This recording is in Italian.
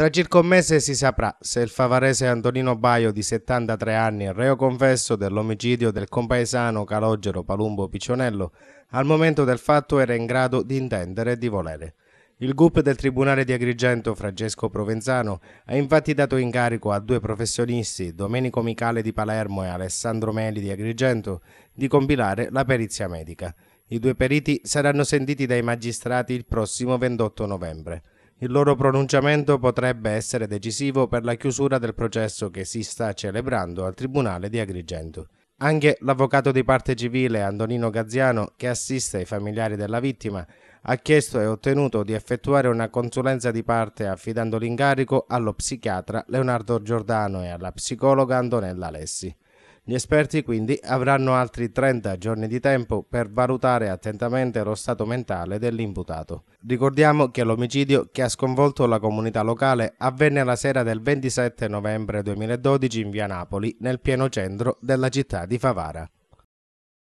Tra circa un mese si saprà se il favarese Antonino Baio di 73 anni, reo confesso dell'omicidio del compaesano Calogero Palumbo Piccionello, al momento del fatto era in grado di intendere e di volere. Il GUP del Tribunale di Agrigento Francesco Provenzano ha infatti dato incarico a due professionisti, Domenico Micale di Palermo e Alessandro Meli di Agrigento, di compilare la perizia medica. I due periti saranno sentiti dai magistrati il prossimo 28 novembre. Il loro pronunciamento potrebbe essere decisivo per la chiusura del processo che si sta celebrando al Tribunale di Agrigento. Anche l'avvocato di parte civile Antonino Gazziano, che assiste i familiari della vittima, ha chiesto e ottenuto di effettuare una consulenza di parte affidando l'incarico allo psichiatra Leonardo Giordano e alla psicologa Antonella Alessi. Gli esperti quindi avranno altri 30 giorni di tempo per valutare attentamente lo stato mentale dell'imputato. Ricordiamo che l'omicidio che ha sconvolto la comunità locale avvenne la sera del 27 novembre 2012 in via Napoli, nel pieno centro della città di Favara.